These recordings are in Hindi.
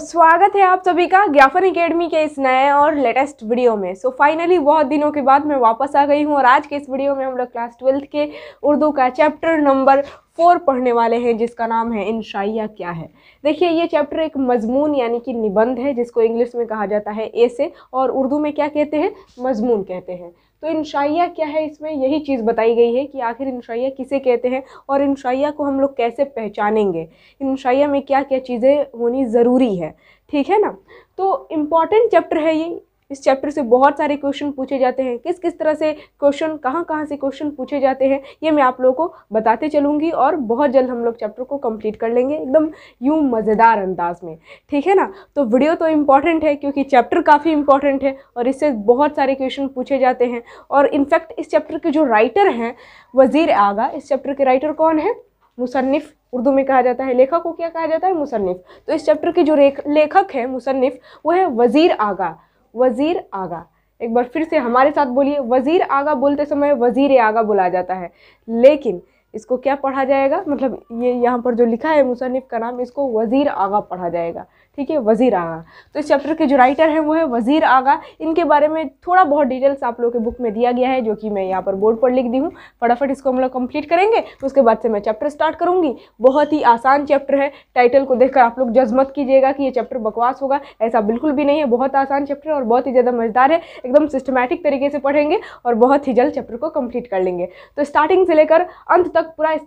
स्वागत है आप सभी का ज्ञापन एकेडमी के इस नए और लेटेस्ट वीडियो में सो so, फाइनली बहुत दिनों के बाद मैं वापस आ गई हूँ और आज के इस वीडियो में हम लोग क्लास ट्वेल्थ के उर्दू का चैप्टर नंबर फोर पढ़ने वाले हैं जिसका नाम है इंशाइया क्या है देखिए ये चैप्टर एक मजमून यानी कि निबंध है जिसको इंग्लिश में कहा जाता है ए से और उर्दू में क्या कहते हैं मजमून कहते हैं तो इनशाइया क्या है इसमें यही चीज़ बताई गई है कि आखिर इनशाइया किसे कहते हैं और इनशाइया को हम लोग कैसे पहचानेंगे इनशाइया में क्या क्या चीज़ें होनी ज़रूरी है ठीक है ना तो इम्पॉर्टेंट चैप्टर है ये इस चैप्टर से बहुत सारे क्वेश्चन पूछे जाते हैं किस किस तरह से क्वेश्चन कहाँ कहाँ से क्वेश्चन पूछे जाते हैं ये मैं आप लोगों को बताते चलूँगी और बहुत जल्द हम लोग चैप्टर को कम्प्लीट कर लेंगे एकदम यूँ मज़ेदार अंदाज में ठीक है ना तो वीडियो तो इम्पॉर्टेंट है क्योंकि चैप्टर काफ़ी इंपॉर्टेंट है और इससे बहुत सारे क्वेश्चन पूछे जाते हैं और इनफैक्ट इस चैप्टर के जो राइटर हैं वज़ीर आगा इस चैप्टर के राइटर कौन है मुसन्फ़ उर्दू में कहा जाता है लेखक को क्या कहा जाता है मुसन्फ़ तो इस चैप्टर के जो लेखक है मुसन्फ़ वो है वज़ीर आगा वज़ीर आगा एक बार फिर से हमारे साथ बोलिए वज़ीर आगा बोलते समय वज़ीर आगा बोला जाता है लेकिन इसको क्या पढ़ा जाएगा मतलब ये यहाँ पर जो लिखा है मुसनफ़ का नाम इसको वज़ीर आगा पढ़ा जाएगा ठीक है वज़ीर आगा तो इस चैप्टर के जो राइटर हैं वो है वज़ीर आगा इनके बारे में थोड़ा बहुत डिटेल्स आप लोगों के बुक में दिया गया है जो कि मैं यहाँ पर बोर्ड पर लिख दी हूँ फटाफट इसको हम लोग कंप्लीट करेंगे तो उसके बाद से मैं चैप्टर स्टार्ट करूँगी बहुत ही आसान चैप्टर है टाइटल को देखकर आप लोग जज्मत कीजिएगा कि ये चैप्टर बकवास होगा ऐसा बिल्कुल भी नहीं है बहुत आसान चैप्टर और बहुत ही ज़्यादा मज़ेदार है एकदम सिस्टमैटिक तरीके से पढ़ेंगे और बहुत ही जल्द चैप्टर को कम्प्लीट कर लेंगे तो स्टार्टिंग से लेकर अंत तक पूरा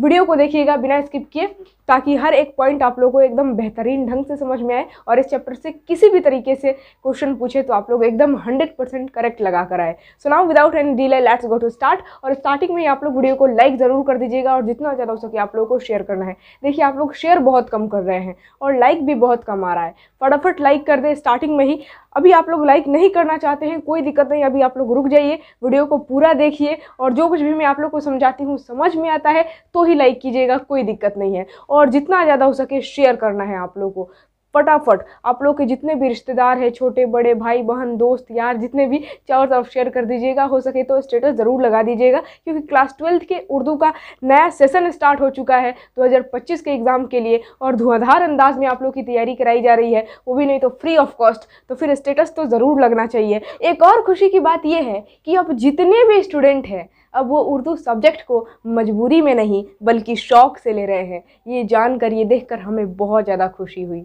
वीडियो को देखिएगा बिना स्किप किए ताकि हर एक पॉइंट आप लोगों को एकदम बेहतरीन ढंग से समझ में आए और इस चैप्टर से किसी भी तरीके से क्वेश्चन पूछे तो आप लोग एकदम हंड्रेड परसेंट करेक्ट लगा कर आए so now without any delay let's go to start और स्टार्टिंग में आप लोग वीडियो को लाइक ज़रूर कर दीजिएगा और जितना ज़्यादा हो सके आप लोगों को शेयर करना है देखिए आप लोग शेयर बहुत कम कर रहे हैं और लाइक भी बहुत कम आ रहा है फटाफट लाइक कर दे स्टार्टिंग में ही अभी आप लोग लाइक नहीं करना चाहते हैं कोई दिक्कत नहीं अभी आप लोग रुक जाइए वीडियो को पूरा देखिए और जो कुछ भी मैं आप लोग को समझाती हूँ समझ में आता है तो ही लाइक कीजिएगा कोई दिक्कत नहीं है और और जितना ज़्यादा हो सके शेयर करना है आप लोग को फटाफट आप लोग के जितने भी रिश्तेदार हैं छोटे बड़े भाई बहन दोस्त यार जितने भी चारों तरफ शेयर कर दीजिएगा हो सके तो स्टेटस ज़रूर लगा दीजिएगा क्योंकि क्लास ट्वेल्थ के उर्दू का नया सेशन स्टार्ट हो चुका है 2025 के एग्ज़ाम के लिए और धुआंधार अंदाज में आप लोग की तैयारी कराई जा रही है वो भी नहीं तो फ्री ऑफ कॉस्ट तो फिर स्टेटस तो ज़रूर लगना चाहिए एक और खुशी की बात यह है कि अब जितने भी स्टूडेंट हैं अब वो उर्दू सब्जेक्ट को मजबूरी में नहीं बल्कि शौक़ से ले रहे हैं ये जानकर ये देखकर हमें बहुत ज़्यादा खुशी हुई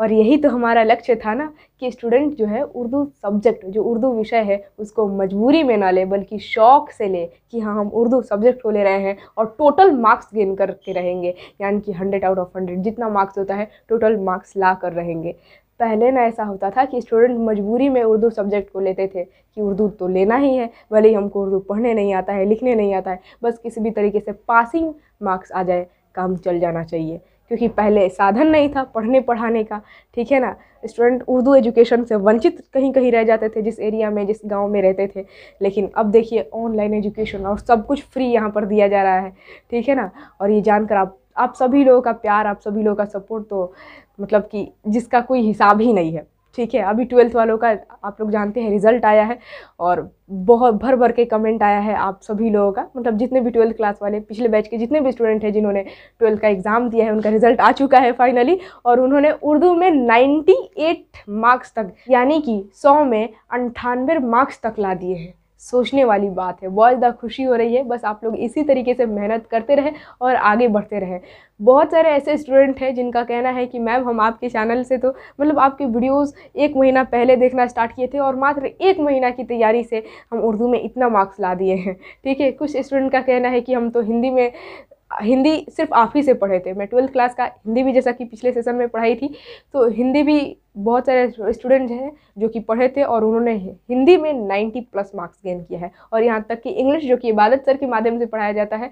और यही तो हमारा लक्ष्य था ना कि स्टूडेंट जो है उर्दू सब्जेक्ट जो उर्दू विषय है उसको मजबूरी में ना ले बल्कि शौक़ से ले कि हाँ हम उर्दू सब्जेक्ट को ले रहे हैं और टोटल मार्क्स गेन करके रहेंगे यानी कि हंड्रेड आउट ऑफ हंड्रेड जितना मार्क्स होता है टोटल मार्क्स ला कर रहेंगे पहले ना ऐसा होता था कि स्टूडेंट मजबूरी में उर्दू सब्जेक्ट को लेते थे कि उर्दू तो लेना ही है भले ही हमको उर्दू पढ़ने नहीं आता है लिखने नहीं आता है बस किसी भी तरीके से पासिंग मार्क्स आ जाए काम चल जाना चाहिए क्योंकि पहले साधन नहीं था पढ़ने पढ़ाने का ठीक है ना स्टूडेंट उर्दू एजुकेशन से वंचित कहीं कहीं रह जाते थे जिस एरिया में जिस गांव में रहते थे लेकिन अब देखिए ऑनलाइन एजुकेशन और सब कुछ फ्री यहाँ पर दिया जा रहा है ठीक है ना और ये जानकर आप आप सभी लोगों का प्यार आप सभी लोगों का सपोर्ट तो मतलब कि जिसका कोई हिसाब ही नहीं है ठीक है अभी ट्वेल्थ वालों का आप लोग जानते हैं रिजल्ट आया है और बहुत भर भर के कमेंट आया है आप सभी लोगों का मतलब जितने भी ट्वेल्थ क्लास वाले पिछले बैच के जितने भी स्टूडेंट हैं जिन्होंने ट्वेल्थ का एग्ज़ाम दिया है उनका रिजल्ट आ चुका है फाइनली और उन्होंने उर्दू में 98 मार्क्स तक यानी कि 100 में अंठानवे मार्क्स तक ला दिए हैं सोचने वाली बात है बहुत ज़्यादा खुशी हो रही है बस आप लोग इसी तरीके से मेहनत करते रहें और आगे बढ़ते रहें बहुत सारे ऐसे स्टूडेंट हैं जिनका कहना है कि मैम हम आपके चैनल से तो मतलब आपके वीडियोस एक महीना पहले देखना स्टार्ट किए थे और मात्र एक महीना की तैयारी से हम उर्दू में इतना मार्क्स ला दिए हैं ठीक है कुछ स्टूडेंट का कहना है कि हम तो हिंदी में हिंदी सिर्फ आप ही से पढ़े थे मैं ट्वेल्थ क्लास का हिंदी भी जैसा कि पिछले सेशन में पढ़ाई थी तो हिंदी भी बहुत सारे स्टूडेंट हैं जो कि पढ़े थे और उन्होंने हिंदी में 90 प्लस मार्क्स गेन किया है और यहाँ तक कि इंग्लिश जो कि इबादत सर के माध्यम से पढ़ाया जाता है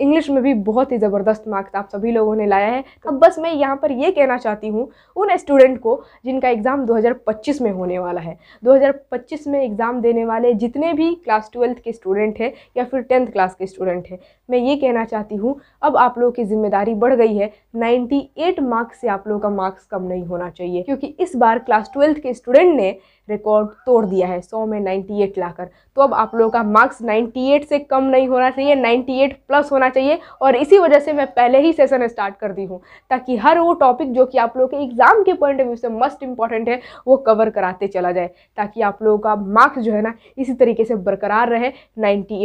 इंग्लिश में भी बहुत ही ज़बरदस्त मार्क्स आप सभी लोगों ने लाया है अब बस मैं यहाँ पर ये कहना चाहती हूँ उन स्टूडेंट को जिनका एग्ज़ाम 2025 में होने वाला है 2025 में एग्ज़ाम देने वाले जितने भी क्लास ट्वेल्थ के स्टूडेंट हैं या फिर टेंथ क्लास के स्टूडेंट हैं मैं ये कहना चाहती हूँ अब आप लोगों की जिम्मेदारी बढ़ गई है नाइन्टी मार्क्स से आप लोगों का मार्क्स कम नहीं होना चाहिए क्योंकि इस बार क्लास ट्वेल्थ के स्टूडेंट ने रिकॉर्ड तोड़ दिया है 100 में 98 लाकर तो अब आप लोगों का मार्क्स 98 से कम नहीं होना चाहिए 98 प्लस होना चाहिए और इसी वजह से मैं पहले ही सेशन स्टार्ट कर दी हूँ ताकि हर वो टॉपिक जो कि आप लोगों के एग्ज़ाम के पॉइंट ऑफ व्यू से मस्ट इम्पॉर्टेंट है वो कवर कराते चला जाए ताकि आप लोगों का मार्क्स जो है ना इसी तरीके से बरकरार रहे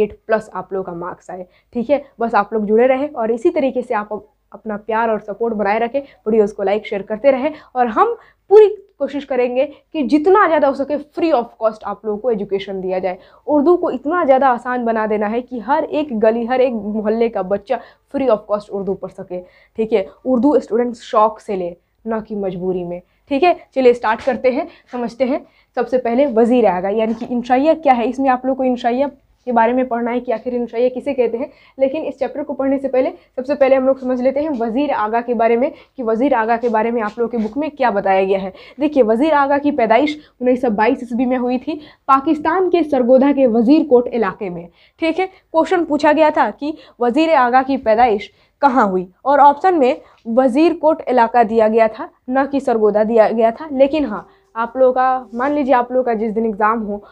एट प्लस आप लोगों का मार्क्स आए ठीक है बस आप लोग जुड़े रहें और इसी तरीके से आप अपना प्यार और सपोर्ट बनाए रखें वीडियोज़ को लाइक शेयर करते रहें और हम पूरी कोशिश करेंगे कि जितना ज़्यादा हो सके फ्री ऑफ कॉस्ट आप लोगों को एजुकेशन दिया जाए उर्दू को इतना ज़्यादा आसान बना देना है कि हर एक गली हर एक मोहल्ले का बच्चा फ्री ऑफ कॉस्ट उर्दू पढ़ सके ठीक है उर्दू स्टूडेंट्स शौक से ले ना कि मजबूरी में ठीक है चलिए स्टार्ट करते हैं समझते हैं सबसे पहले वज़ीर आएगा यानी कि इंशाइया क्या है इसमें आप लोग को इंशाइया के बारे में पढ़ना है कि आखिर नुशाइया किसे कहते हैं लेकिन इस चैप्टर को पढ़ने से पहले सबसे पहले हम लोग समझ लेते हैं वजी आगा के बारे में कि वज़ी आगा के बारे में आप लोगों के बुक में क्या बताया गया है देखिए वज़ी आगा की पैदाइश उन्नीस सौ बाईस ईस्वी में हुई थी पाकिस्तान के सरगोधा के वज़ीर कोट इलाके में ठीक है क्वेश्चन पूछा गया था कि वज़ी आगा की पैदाइश कहाँ हुई और ऑप्शन में वज़ीर कोट इलाका दिया गया था न कि सरगोधा दिया गया था लेकिन हाँ आप लोगों का मान लीजिए आप लोगों का जिस दिन एग्ज़ाम हो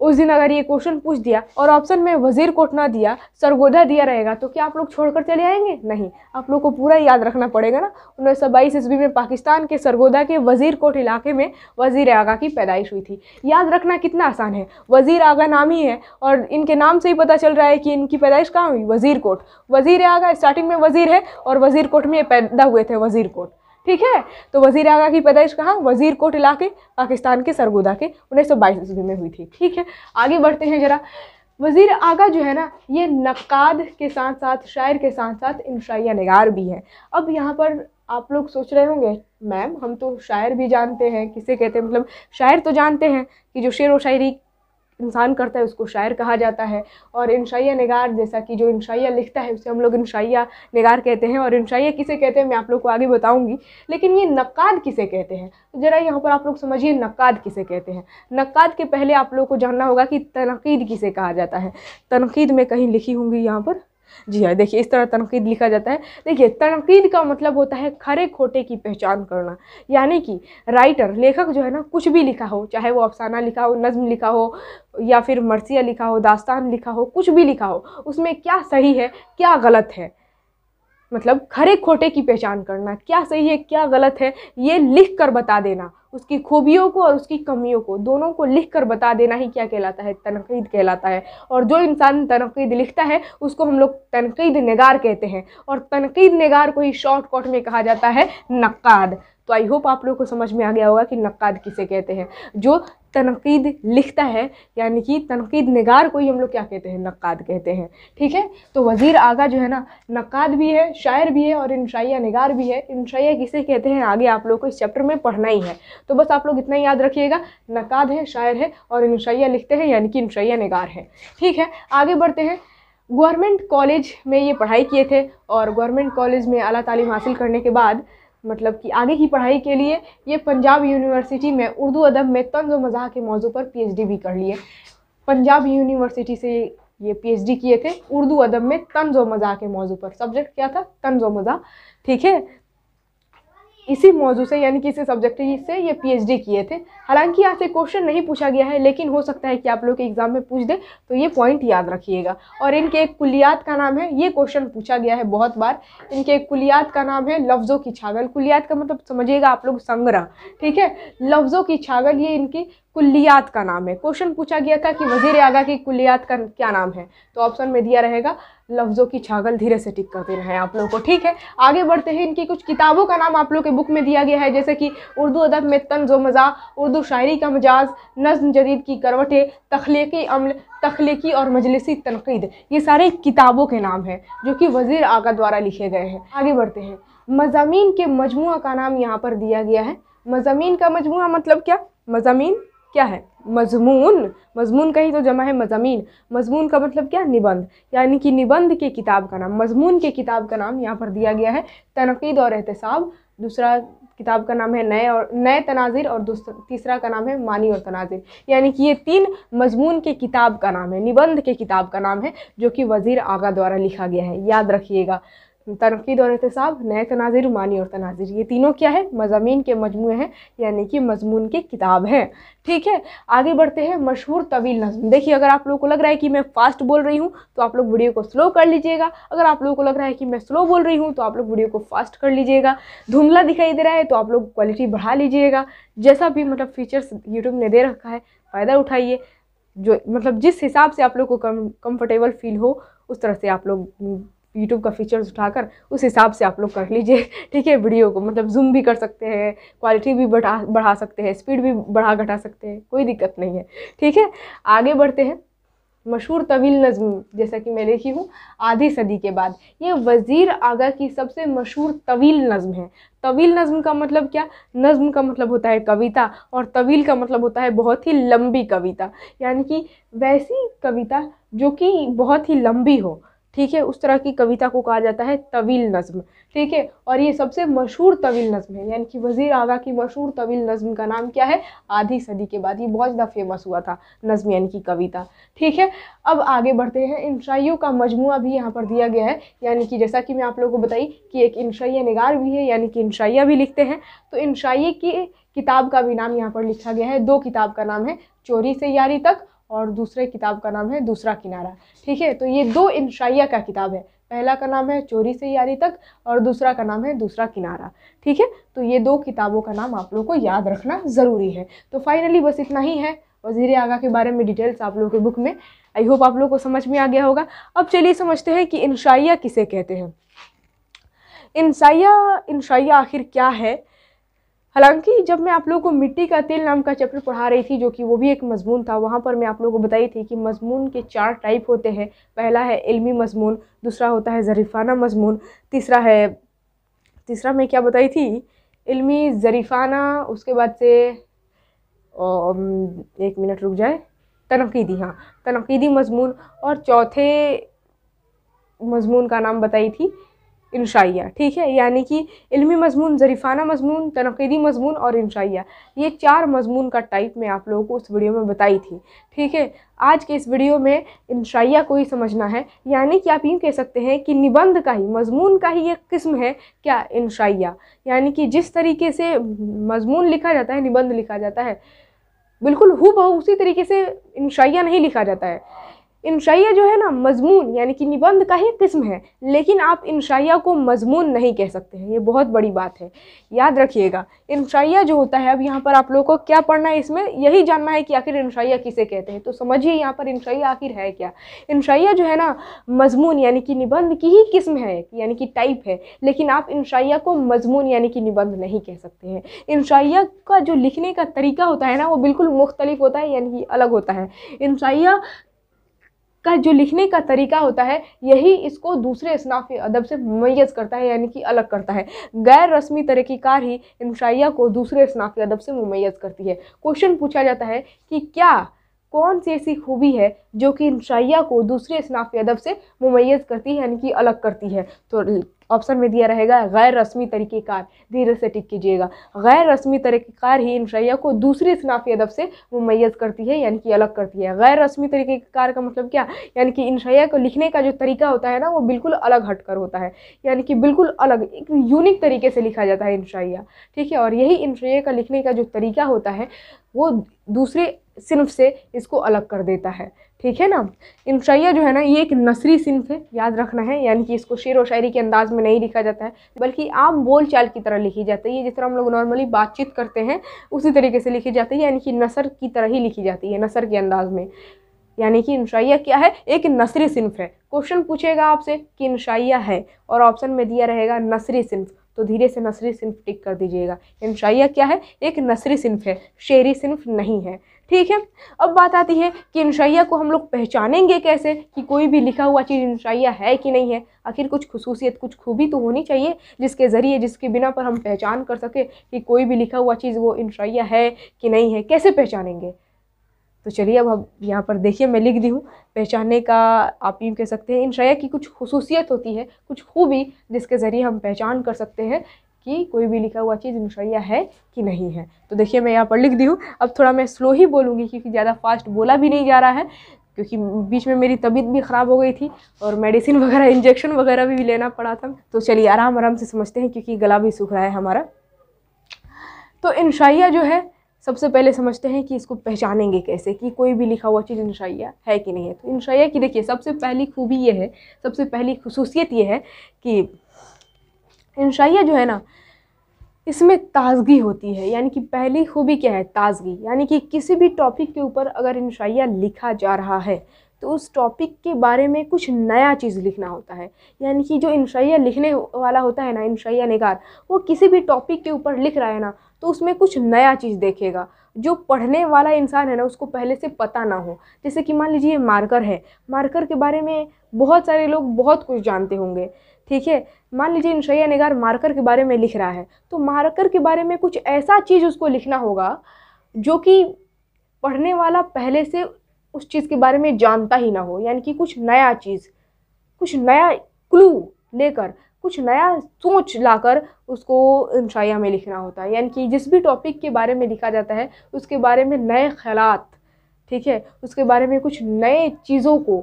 उस दिन अगर ये क्वेश्चन पूछ दिया और ऑप्शन में वजीर कोट ना दिया सरगोधा दिया रहेगा तो क्या आप लोग छोड़कर चले आएंगे नहीं आप लोग को पूरा याद रखना पड़ेगा ना उन्नीस सौ बाईस ईस्वी में पाकिस्तान के सरगोधा के वजीर कोट इलाके में वजीर आगा की पैदाइश हुई थी याद रखना कितना आसान है वजीर आगा नाम ही है और इनके नाम से ही पता चल रहा है कि इनकी पैदाइश कहाँ हुई वजीर कोट वजीर आगा स्टार्टिंग में वजीर है और वजीर कोट में पैदा हुए थे वजीर कोट ठीक है तो वजीर आगा की पैदाइश कहाँ वजीर कोट इलाके पाकिस्तान के सरगोदा के उन्नीस सौ बाईस ईस्वी में हुई थी ठीक है आगे बढ़ते हैं ज़रा वज़ीर आगा जो है ना ये नक्काद के साथ साथ शायर के साथ साथ इंशाइया नगार भी हैं अब यहाँ पर आप लोग सोच रहे होंगे मैम हम तो शायर भी जानते हैं किसे कहते हैं मतलब शायर तो जानते हैं कि जो शेर व शायरी इंसान करता है उसको शायर कहा जाता है और इंशाइया नगार जैसा कि जो इंशाइया लिखता है उसे हम लोग इंशाइया नगार कहते हैं और इंशाइया किसे कहते हैं मैं आप लोग को आगे बताऊँगी लेकिन ये नक्काद किसे कहते हैं तो ज़रा यहाँ पर आप लोग समझिए नक्काद किसे कहते हैं नक्काद के पहले आप लोग को जानना होगा कि तनकीद किसे कहा जाता है तनकीद में कहीं लिखी होंगी यहाँ पर जी हाँ देखिए इस तरह तनकीद लिखा जाता है देखिए तनकीद का मतलब होता है खरे खोटे की पहचान करना यानी कि राइटर लेखक जो है ना कुछ भी लिखा हो चाहे वो अफसाना लिखा हो नज़म लिखा हो या फिर मरसिया लिखा हो दास्तान लिखा हो कुछ भी लिखा हो उसमें क्या सही है क्या गलत है मतलब खरे खोटे की पहचान करना क्या सही है क्या गलत है ये लिख कर बता देना उसकी खूबियों को और उसकी कमियों को दोनों को लिख कर बता देना ही क्या कहलाता है तनकीद कहलाता है और जो इंसान तनकीद लिखता है उसको हम लोग तनकीद नगार कहते हैं और तनकीद नगार को ही शॉर्ट कट में कहा जाता है नक्काद तो आई होप आप लोग को समझ में आ गया होगा कि नक्काद किसे कहते हैं जो तनकीद लिखता है यानी कि तनकीद नगार को ही हम लोग क्या कहते हैं नक्काद कहते हैं ठीक है तो वज़ीर आगा जो है ना नक्काद भी है शायर भी है और इंशाइया नगार भी है इंशाइया किसे कहते हैं आगे आप लोग को इस चैप्टर में पढ़ना ही है तो बस आप लोग इतना याद रखिएगा नक्काद है शायर है और इंशाइया लिखते हैं यानी कि इंशाइया नगार है ठीक है आगे बढ़ते हैं गवर्नमेंट कॉलेज में ये पढ़ाई किए थे और गवर्नमेंट कॉलेज में अला तालीम हासिल करने के बाद मतलब कि आगे की पढ़ाई के लिए ये पंजाब यूनिवर्सिटी में उर्दू अदब में तंज मज़ाह के मौजू पर पीएचडी भी कर लिए पंजाब यूनिवर्सिटी से ये पीएचडी किए थे उर्दू अदब में तंज व मज़ाह के मौजू पर सब्जेक्ट क्या था तंज व मज़ाह ठीक है इसी मौजू से यानी कि इसी सब्जेक्ट से ये पीएचडी किए थे हालांकि यहाँ से क्वेश्चन नहीं पूछा गया है लेकिन हो सकता है कि आप लोग के एग्जाम में पूछ दे तो ये पॉइंट याद रखिएगा और इनके एक कुलियात का नाम है ये क्वेश्चन पूछा गया है बहुत बार इनके एक कुलियात का नाम है लफ्ज़ों की छागल कुलियात का मतलब समझिएगा आप लोग संग्रह ठीक है लफ्ज़ों की छागल ये इनकी कुल्लियात का नाम है क्वेश्चन पूछा गया था कि वजीर आगा की कुल्लियात का क्या नाम है तो ऑप्शन में दिया रहेगा लफ्ज़ों की छागल धीरे से टिक करते रहे आप लोगों को ठीक है आगे बढ़ते हैं इनकी कुछ किताबों का नाम आप लोग के बुक में दिया गया है जैसे कि उर्दू अदब में तंज व मज़ा उर्दू शायरी का मजाज नज्म जदीद की करवटें तख्लीकी अमल तख्लीकी और मजलिसी तनकीद ये सारे किताबों के नाम हैं जो कि वज़ीर आगा द्वारा लिखे गए हैं आगे बढ़ते हैं मजामी के मजमू का नाम यहाँ पर दिया गया है मजामी का मजमू मतलब क्या मजामी क्या है मजमून मजमून का ही तो जमा है मजामीन मजमून का मतलब क्या निबंध यानी कि निबंध के किताब का नाम मजमून के किताब का नाम यहाँ पर दिया गया है तनकीद और एहतसाब दूसरा किताब का नाम है नए और नए तनाजिर और तीसरा का नाम है मानी और तनाजिर यानी कि ये तीन मजमून के किताब का नाम है निबंध के किताब का नाम है जो कि वज़ीर आगा द्वारा लिखा गया है याद रखिएगा तनकीद और एहतसाब नए तनाजिर मानी और तनाजिर ये तीनों क्या है मजामी के मजमू हैं यानी कि मजमून की किताब हैं ठीक है आगे बढ़ते हैं मशहूर तवील नज़म देखिए अगर आप लोगों को लग रहा है कि मैं फास्ट बोल रही हूँ तो आप लोग वीडियो को स्लो कर लीजिएगा अगर आप लोगों को लग रहा है कि मैं स्लो बोल रही हूँ तो आप लोग वीडियो को फास्ट कर लीजिएगा धुंधला दिखाई दे रहा है तो आप लोग क्वालिटी बढ़ा लीजिएगा जैसा भी मतलब फीचर्स यूट्यूब ने दे रखा है फ़ायदा उठाइए जो मतलब जिस हिसाब से आप लोग को कम फील हो उस तरह से आप लोग यूट्यूब का फीचर्स उठाकर उस हिसाब से आप लोग कर लीजिए ठीक है वीडियो को मतलब जूम भी कर सकते हैं क्वालिटी भी बढ़ा बढ़ा सकते हैं स्पीड भी बढ़ा घटा सकते हैं कोई दिक्कत नहीं है ठीक है आगे बढ़ते हैं मशहूर तवील नज़म जैसा कि मैं लिखी हूँ आधी सदी के बाद ये वज़ीर आगा की सबसे मशहूर तवील नज़म है तवील नज़म का मतलब क्या नज़म का मतलब होता है कविता और तवील का मतलब होता है बहुत ही लंबी कविता यानी कि वैसी कविता जो कि बहुत ही लंबी हो ठीक है उस तरह की कविता को कहा जाता है तवील नज़म ठीक है और ये सबसे मशहूर तवील नज़म है यानी कि वज़ीर आगा की मशहूर तवील नज़म का नाम क्या है आधी सदी के बाद ये बहुत ज़्यादा फेमस हुआ था नज़म यानी कि कविता ठीक है अब आगे बढ़ते हैं शाइयों का मजमू भी यहाँ पर दिया गया है यानी कि जैसा कि मैं आप लोगों को बताई कि एक इंशाइया निगार भी है यानी कि इंशाइया भी लिखते हैं तो इंशाइये की किताब का भी नाम यहाँ पर लिखा गया है दो किताब का नाम है चोरी से यारी तक और दूसरे किताब का नाम है दूसरा किनारा ठीक है तो ये दो इंशाइया का किताब है पहला का नाम है चोरी से यारी तक और दूसरा का नाम है दूसरा किनारा ठीक है तो ये दो किताबों का नाम आप लोग को याद रखना ज़रूरी है तो फाइनली बस इतना ही है वजीर आगा के बारे में डिटेल्स आप लोगों के बुक में आई होप आप लोगों को समझ में आ गया होगा अब चलिए समझते हैं कि इंशाइया किसे कहते हैं इंशाइया इंशाइया आखिर क्या है हालांकि जब मैं आप लोगों को मिट्टी का तेल नाम का चैप्टर पढ़ा रही थी जो कि वो भी एक मजमून था वहाँ पर मैं आप लोगों को बताई थी कि मजमून के चार टाइप होते हैं पहला है इल्मी मजमून दूसरा होता है ज़रीफ़ाना मजमून तीसरा है तीसरा मैं क्या बताई थी इल्मी ज़रीफ़ाना उसके बाद से ओ, एक मिनट रुक जाए तनकीदी हाँ तनकीदी मजमून और चौथे मजमून का नाम बताई थी इनशाइया ठीक है यानी कि इल्मी मजमून ज़रीफ़ाना मजमून तनकीदी मजमून और इनशाइया ये चार मजमून का टाइप मैं आप लोगों को उस वीडियो में बताई थी ठीक है आज के इस वीडियो में इनशाइया को ही समझना है यानी कि आप यूँ कह सकते हैं कि निबंध का ही मजमून का ही एक किस्म है क्या इनशाइया यानी कि जिस तरीके से मजमून लिखा जाता है निबंध लिखा जाता है बिल्कुल हु उसी तरीके से इनशाइया नहीं लिखा जाता है इनशाइया जो है ना मजमून यानी कि निबंध का ही किस्म है लेकिन आप इनशाइया को मजमून नहीं कह सकते हैं ये बहुत बड़ी बात है याद रखिएगा इनशाइया जो होता है अब यहाँ पर आप लोगों को क्या पढ़ना है इसमें यही जानना है कि आखिर इनशाइया किसे कहते हैं तो समझिए यहाँ पर इनशाइया आखिर है क्या इनशाइया जो है ना मजमून यानी कि निबंध की ही किस्म है यानी कि टाइप है लेकिन आप इनशाइया को मजमून यानी कि निबंध नहीं कह सकते हैं इनशाइया का जो लिखने का तरीका होता है ना वो बिल्कुल मुख्तलिफ होता है यानी कि अलग होता है इनशाइया का जो लिखने का तरीका होता है यही इसको दूसरे असनाफी अदब से मुमैज़ करता है यानी कि अलग करता है गैर रस्मी तरीक़ीकार ही इनशाइया को दूसरे असनाफी अदब से मुमैज़ करती है क्वेश्चन पूछा जाता है कि क्या कौन सी ऐसी खूबी है जो कि इनशाइया को दूसरे इसनाफी अदब से मुमैज़ करती है यानी कि अलग करती है तो ऑप्शन में दिया रहेगा गैर रस्मी तरीक़ेकार धीरे से टिक कीजिएगा गैर रस्मी तरीक़ेकार ही इन शैया को दूसरी इसनाफ़ी अदब से मुमैस करती है यानी कि अलग करती है गैर रस्मी तरीक़ेकार का मतलब क्या यानी कि इन शैया को लिखने का जो तरीका होता है ना वो बिल्कुल अलग हट कर होता है यानी कि बिल्कुल अलग एक यूनिक तरीके से लिखा जाता है इन शैया ठीक है और यही इन शैया का लिखने का जो तरीका होता है वो दूसरे सिनफ से इसको अलग कर देता है ठीक है ना इंशाइया जो है ना ये एक नसरी सिंफ है याद रखना है यानी कि इसको शेर व शायरी के अंदाज़ में नहीं लिखा जाता है बल्कि आम बोल चाल की तरह लिखी जाती है जिस तरह हम लोग नॉर्मली बातचीत करते हैं उसी तरीके से लिखी जाती है यानी कि नसर की तरह ही लिखी जाती है नसर के अंदाज़ में यानी कि इनशाया क्या है एक नसरी सिंफ है क्वेश्चन पूछेगा आपसे कि इंशाइया है और ऑप्शन में दिया रहेगा नसरी सिंफ तो धीरे से नसरी सिंफ टिक कर दीजिएगा इंशाइया क्या है एक नसरी सिंफ है शेरी सिंफ नहीं है ठीक है अब बात आती है कि इनशाइया को हम लोग पहचानेंगे कैसे कि कोई भी लिखा हुआ चीज़ इनशाइया है कि नहीं है आखिर कुछ खसूसियत कुछ खूबी तो होनी चाहिए जिसके ज़रिए जिसके बिना पर हम पहचान कर सकें कि कोई भी लिखा हुआ चीज़ वो इनशाइया है कि नहीं है कैसे पहचानेंगे तो चलिए अब हम यहाँ पर देखिए मैं लिख दी हूँ पहचानने का आप यूँ कह सकते हैं इन की कुछ खसूसियत होती है कुछ खूबी जिसके ज़रिए हम पहचान कर सकते हैं कि कोई भी लिखा हुआ चीज़ नौशरिया है कि नहीं है तो देखिए मैं यहाँ पर लिख दी हूँ अब थोड़ा मैं स्लो ही बोलूँगी क्योंकि ज़्यादा फास्ट बोला भी नहीं जा रहा है क्योंकि बीच में मेरी तबीयत भी ख़राब हो गई थी और मेडिसिन वगैरह इंजेक्शन वगैरह भी लेना पड़ा था तो चलिए आराम आराम से समझते हैं क्योंकि गला भी सूख रहा है हमारा तो इंशाइया जो है सबसे पहले समझते हैं कि इसको पहचानेंगे कैसे कि कोई भी लिखा हुआ चीज़ इंशाइया है कि नहीं है तो इंशाइया की देखिए सबसे पहली खूबी ये है सबसे पहली खसूसियत ये है कि इनशाइया जो है ना इसमें ताजगी होती है यानी कि पहली खूबी क्या है ताजगी यानी कि किसी भी टॉपिक के ऊपर अगर इनशाइया लिखा जा रहा है तो उस टॉपिक के बारे में कुछ नया चीज़ लिखना होता है यानी कि जो इंशाइया लिखने वाला होता है ना इनशाइया निगार वो किसी भी टॉपिक के ऊपर लिख रहा है ना तो उसमें कुछ नया चीज़ देखेगा जो पढ़ने वाला इंसान है ना उसको पहले से पता ना हो जैसे कि मान लीजिए मार्कर है मार्कर के बारे में बहुत सारे लोग बहुत कुछ जानते होंगे ठीक है मान लीजिए शैया निगार मार्कर के बारे में लिख रहा है तो मार्कर के बारे में कुछ ऐसा चीज़ उसको लिखना होगा जो कि पढ़ने वाला पहले से उस चीज़ के बारे में जानता ही ना हो यानी कि कुछ नया चीज़ कुछ नया क्लू लेकर कुछ नया सोच लाकर उसको इंशाया में लिखना होता है यानी कि जिस भी टॉपिक के बारे में लिखा जाता है उसके बारे में नए ख्याल ठीक है उसके बारे में कुछ नए चीज़ों को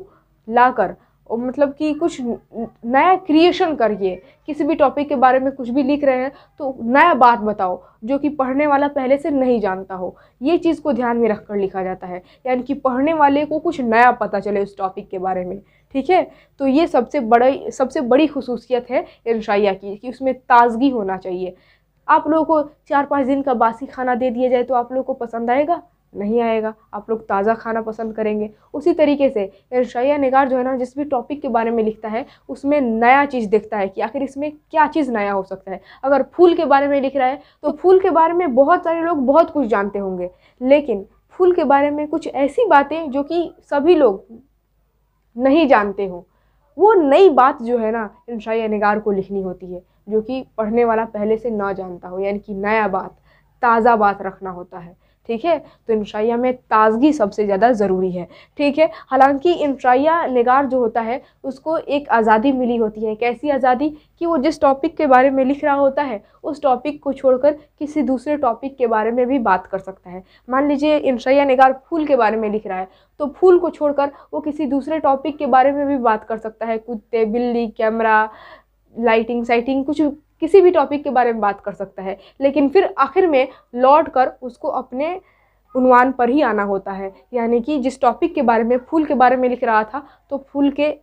लाकर और मतलब कि कुछ नया क्रिएशन करिए किसी भी टॉपिक के बारे में कुछ भी लिख रहे हैं तो नया बात बताओ जो कि पढ़ने वाला पहले से नहीं जानता हो ये चीज़ को ध्यान में रखकर लिखा जाता है यानी कि पढ़ने वाले को कुछ नया पता चले उस टॉपिक के बारे में ठीक है तो ये सबसे बड़ी सबसे बड़ी खसूसियत है इनशाइया की कि उसमें ताजगी होना चाहिए आप लोगों को चार पाँच दिन का बासी खाना दे दिया जाए तो आप लोगों को पसंद आएगा नहीं आएगा आप लोग ताज़ा खाना पसंद करेंगे उसी तरीके से शैया निगार जो है ना जिस भी टॉपिक के बारे में लिखता है उसमें नया चीज़ देखता है कि आखिर इसमें क्या चीज़ नया हो सकता है अगर फूल के बारे में लिख रहा है तो फूल के बारे में बहुत सारे लोग बहुत कुछ जानते होंगे लेकिन फूल के बारे में कुछ ऐसी बातें जो कि सभी लोग नहीं जानते हों वो नई बात जो है ना इंशाई निगार को लिखनी होती है जो कि पढ़ने वाला पहले से ना जानता हो यानी कि नया बात ताज़ा बात रखना होता है ठीक है तो इंशाइया में ताजगी सबसे ज़्यादा ज़रूरी है ठीक है हालांकि इंशाइया नगार जो होता है उसको एक आज़ादी मिली होती है कैसी आज़ादी कि वो जिस टॉपिक के बारे में लिख रहा होता है उस टॉपिक को छोड़कर किसी दूसरे टॉपिक के बारे में भी बात कर सकता है मान लीजिए इंशाइया नगार फूल के बारे में लिख रहा है तो फूल को छोड़कर वो किसी दूसरे टॉपिक के बारे में भी बात कर सकता है कुत्ते बिल्ली कैमरा लाइटिंग साइटिंग कुछ किसी भी टॉपिक के बारे में बात कर सकता है लेकिन फिर आखिर में लौट कर उसको अपने उनवान पर ही आना होता है यानी कि जिस टॉपिक के बारे में फूल के बारे में लिख रहा था तो फूल के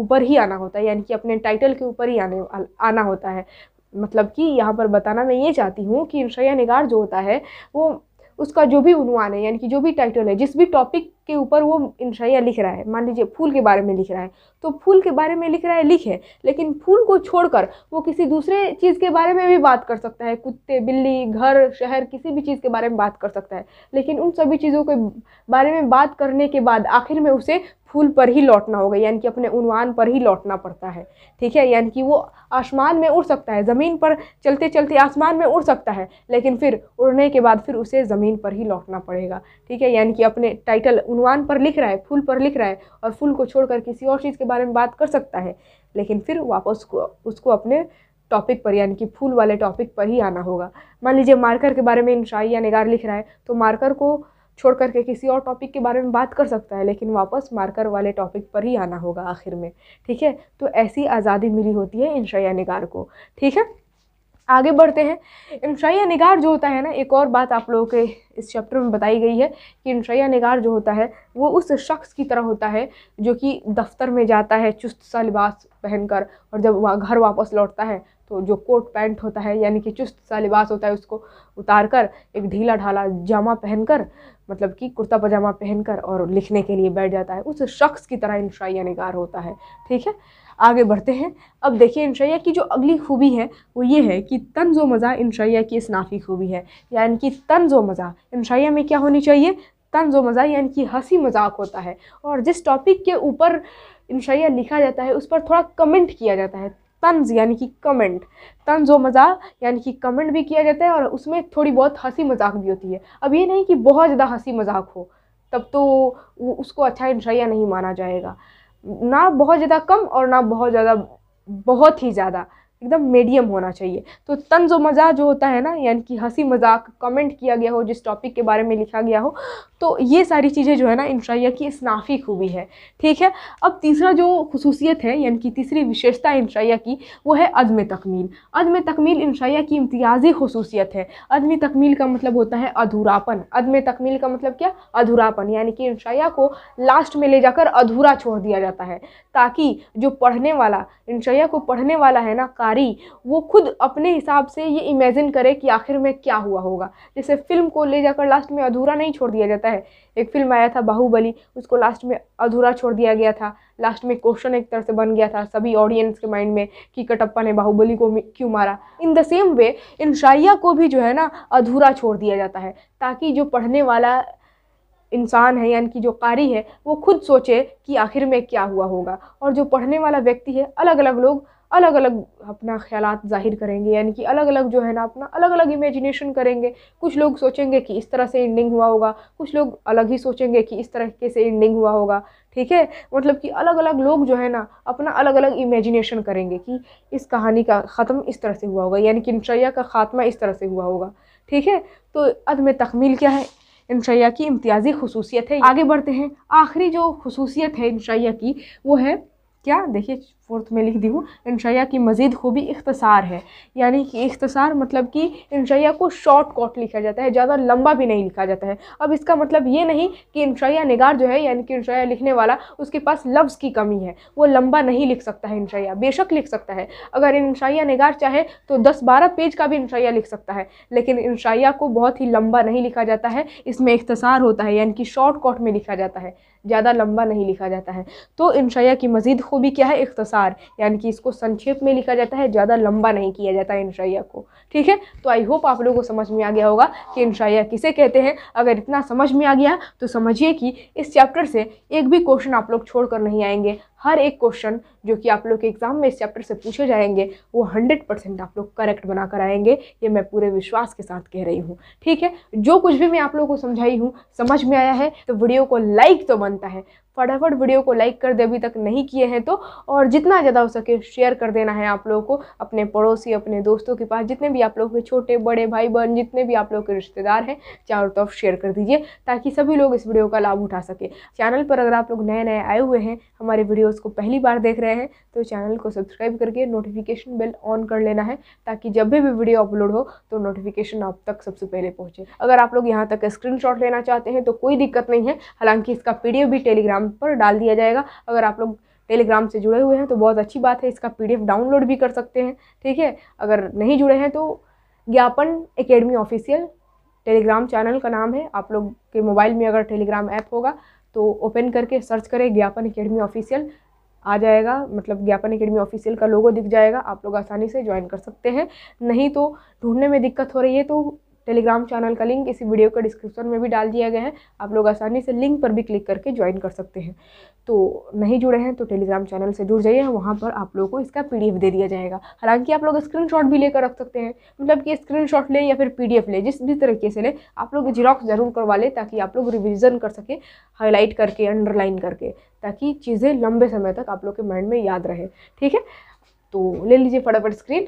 ऊपर ही आना होता है यानी कि अपने टाइटल के ऊपर ही आने आना होता है मतलब कि यहाँ पर बताना मैं ये चाहती हूँ कि इंशया निगार जो होता है वो उसका जो भी उनवान है यानी कि जो भी टाइटल है जिस भी टॉपिक के ऊपर वो इंशाइया लिख रहा है मान लीजिए फूल के बारे में लिख रहा है तो फूल के बारे में लिख रहा है लिखे लेकिन फूल को छोड़कर वो किसी दूसरे चीज़ के बारे में भी बात कर सकता है कुत्ते बिल्ली घर शहर किसी भी चीज़ के बारे में बात कर सकता है लेकिन उन सभी चीज़ों के बारे में बात करने के बाद आखिर में उसे फूल पर ही लौटना होगा यानी कि अपने उनवान पर ही लौटना पड़ता है ठीक है यानी कि वो आसमान में उड़ सकता है ज़मीन पर चलते चलते आसमान में उड़ सकता है लेकिन फिर उड़ने के बाद फिर उसे ज़मीन पर ही लौटना पड़ेगा ठीक है यानी कि अपने टाइटल उन उनवान पर लिख रहा है फूल पर लिख रहा है और फूल को छोड़कर किसी और चीज़ के बारे में बात कर सकता है लेकिन फिर वापस उसको अपने टॉपिक पर यानी कि फूल वाले टॉपिक पर ही आना होगा मान लीजिए मार्कर के बारे में इंशाई या निगार लिख रहा है तो मार्कर को छोड़ करके किसी और टॉपिक के बारे में बात कर सकता है लेकिन वापस मार्कर वाले टॉपिक पर ही आना होगा आखिर में ठीक है तो ऐसी आज़ादी मिली होती है इंशाया निगार को ठीक है आगे बढ़ते हैं इंशाइया निगार जो होता है ना एक और बात आप लोगों के इस चैप्टर में बताई गई है कि इंशाइया निगार जो होता है वो उस शख्स की तरह होता है जो कि दफ्तर में जाता है चुस्त सा लिबास पहनकर और जब वह घर वापस लौटता है तो जो कोट पैंट होता है यानी कि चुस्त सा लिबास होता है उसको उतार कर एक ढीला ढाला जामा पहनकर मतलब कि कुर्ता पजामा पहनकर और लिखने के लिए बैठ जाता है उस शख्स की तरह इंशाइया निगार होता है ठीक है आगे बढ़ते हैं अब देखिए इनशाया की जो अगली खूबी है वो ये है कि तंज व मज़ा इनशाया की इसनाफ़ी खूबी है यानी कि तंज व मज़ा इनशाया में क्या होनी चाहिए तंज व मज़ा यानी कि हंसी मजाक होता है और जिस टॉपिक के ऊपर इनशाया लिखा जाता है उस पर थोड़ा कमेंट किया जाता है तंज यानी कि कमेंट तंज व मज़ा यानी कि कमेंट भी किया जाता है और उसमें थोड़ी बहुत हंसी मजाक भी होती है अब ये नहीं कि बहुत ज़्यादा हंसी मजाक हो तब तो उसको अच्छा इनशाया नहीं माना जाएगा ना बहुत ज़्यादा कम और ना बहुत ज़्यादा बहुत ही ज़्यादा एकदम मीडियम होना चाहिए तो तंज मज़ा जो होता है ना यानी कि हंसी मजाक कमेंट किया गया हो जिस टॉपिक के बारे में लिखा गया हो तो ये सारी चीज़ें जो है ना इंशाइया की इसनाफ़ी खूबी है ठीक है अब तीसरा जो खसूसियत है यानी कि तीसरी विशेषता इंशाइया की वो है अदम तकमील अदम तकमील इंशाइया की इम्तियाज़ी खसूसियत है अदम तकमील का मतलब होता है अधूरापन अदम तकमील का मतलब क्या अधूरापन यानी कि इंशाइया को लास्ट में ले जाकर अधूरा छोड़ दिया जाता है ताकि जो पढ़ने वाला इंशाइया को पढ़ने वाला है ना आरी वो खुद अपने हिसाब से ये इमेजिन करे कि आखिर में क्या हुआ होगा जैसे फिल्म को ले जाकर लास्ट में अधूरा नहीं छोड़ दिया जाता है एक फिल्म आया था बाहुबली उसको लास्ट में अधूरा छोड़ दिया गया था लास्ट में क्वेश्चन एक तरह से बन गया था सभी ऑडियंस के माइंड में कि कटप्पा ने बाहुबली को क्यों मारा इन द सेम वे इन शाइया को भी जो है ना अधूरा छोड़ दिया जाता है ताकि जो पढ़ने वाला इंसान है यानी कि जो कारी है वो खुद सोचे कि आखिर में क्या हुआ होगा और जो पढ़ने वाला व्यक्ति है अलग अलग लोग अलग अलग अपना ख्याल ज़ाहिर करेंगे यानी कि अलग अलग जो है ना अपना अलग अलग इमेजिनेशन करेंगे कुछ लोग सोचेंगे कि इस तरह से एंडिंग हुआ होगा कुछ लोग अलग ही सोचेंगे कि इस तरीके से एंडिंग हुआ होगा ठीक है मतलब कि अलग अलग लोग जो है ना अपना अलग अलग इमेजिनेशन करेंगे कि इस कहानी का ख़त्म इस तरह से हुआ होगा यानी कि इनशैया का ख़ात्मा इस तरह से हुआ होगा ठीक है तो अदम तकमील क्या है इनशैया की इम्तियाज़ी खसूसियत है आगे बढ़ते हैं आखिरी जो खसूसियत है इनशैया की वो है क्या देखिए फोर्थ में लिख दी हूँ इनशाया की मज़ीद खूबी इख्तसार है यानी कि इख्तसार मतलब कि इनशाया को शॉर्ट कॉट लिखा जाता है ज़्यादा लंबा भी नहीं लिखा जाता है अब इसका मतलब ये नहीं कि इनशाया निगार जो है यानी कि इनशाया लिखने वाला उसके पास लफ्ज़ की कमी है वो लंबा नहीं लिख सकता है इनशाया बेशक लिख सकता है अगर इनशाया निगार चाहे तो दस बारह पेज का भी इनशाया लिख सकता है लेकिन इनशाया को बहुत ही लंबा नहीं लिखा जाता है इसमें इख्तसार होता है यानी कि शॉर्ट कॉट में लिखा जाता है ज़्यादा लंबा नहीं लिखा जाता है तो इनशाया की मज़ीद खूबी क्या है इख्तसार यानी कि इसको संक्षेप में लिखा जाता है ज़्यादा लंबा नहीं किया जाता है इनशाया को ठीक है तो आई होप आप लोगों को समझ में आ गया होगा कि इनशाया किसे कहते हैं अगर इतना समझ में आ गया तो समझिए कि इस चैप्टर से एक भी क्वेश्चन आप लोग छोड़ कर नहीं आएंगे हर एक क्वेश्चन जो कि आप लोग के एग्ज़ाम में इस चैप्टर से पूछे जाएंगे वो हंड्रेड परसेंट आप लोग करेक्ट बना कर आएंगे ये मैं पूरे विश्वास के साथ कह रही हूँ ठीक है जो कुछ भी मैं आप लोगों को समझाई हूँ समझ में आया है तो वीडियो को लाइक तो बनता है फटाफट वीडियो को लाइक कर दे अभी तक नहीं किए हैं तो और जितना ज़्यादा हो सके शेयर कर देना है आप लोगों को अपने पड़ोसी अपने दोस्तों के पास जितने भी आप लोग के छोटे बड़े भाई बहन जितने भी आप लोग के रिश्तेदार हैं चारों तरफ शेयर कर दीजिए ताकि सभी लोग इस वीडियो का लाभ उठा सके चैनल पर अगर आप लोग नए नए आए हुए हैं हमारे वीडियोज़ को पहली बार देख रहे हैं तो चैनल को सब्सक्राइब करके नोटिफिकेशन बेल ऑन कर लेना है ताकि जब भी वीडियो अपलोड हो तो नोटिफिकेशन आप तक सबसे पहले पहुँचे अगर आप लोग यहाँ तक स्क्रीन लेना चाहते हैं तो कोई दिक्कत नहीं है हालांकि इसका पी भी टेलीग्राम पर डाल दिया जाएगा अगर आप लोग टेलीग्राम से जुड़े हुए हैं तो बहुत अच्छी बात है इसका पीडीएफ डाउनलोड भी कर सकते हैं ठीक है अगर नहीं जुड़े हैं तो ज्ञापन एकेडमी ऑफिशियल टेलीग्राम चैनल का नाम है आप लोग के मोबाइल में अगर टेलीग्राम ऐप होगा तो ओपन करके सर्च करें ज्ञापन एकेडमी ऑफिशियल आ जाएगा मतलब ज्ञापन एकेडमी ऑफिशियल का लोगो दिख जाएगा आप लोग आसानी से ज्वाइन कर सकते हैं नहीं तो ढूंढने में दिक्कत हो रही है तो टेलीग्राम चैनल का लिंक इसी वीडियो के डिस्क्रिप्शन में भी डाल दिया गया है आप लोग आसानी से लिंक पर भी क्लिक करके ज्वाइन कर सकते हैं तो नहीं जुड़े हैं तो टेलीग्राम चैनल से जुड़ जाइए वहाँ पर आप लोगों को इसका पी दे दिया जाएगा हालांकि आप लोग स्क्रीन भी लेकर रख सकते हैं मतलब कि स्क्रीन लें या फिर पी लें जिस भी तरीके से लें आप लोग जीरोक्स ज़रूर करवा लें ताकि आप लोग रिविज़न कर सकें हाईलाइट करके अंडरलाइन करके ताकि चीज़ें लंबे समय तक आप लोग के माइंड में याद रहे ठीक है तो ले लीजिए फटाफट स्क्रीन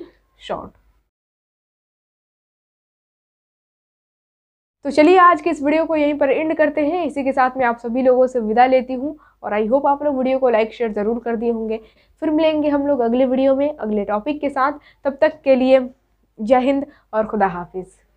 शॉट तो चलिए आज के इस वीडियो को यहीं पर एंड करते हैं इसी के साथ मैं आप सभी लोगों से विदा लेती हूँ और आई होप आप लोग वीडियो को लाइक शेयर ज़रूर कर दिए होंगे फिर मिलेंगे हम लोग अगले वीडियो में अगले टॉपिक के साथ तब तक के लिए जय हिंद और खुदा हाफिज़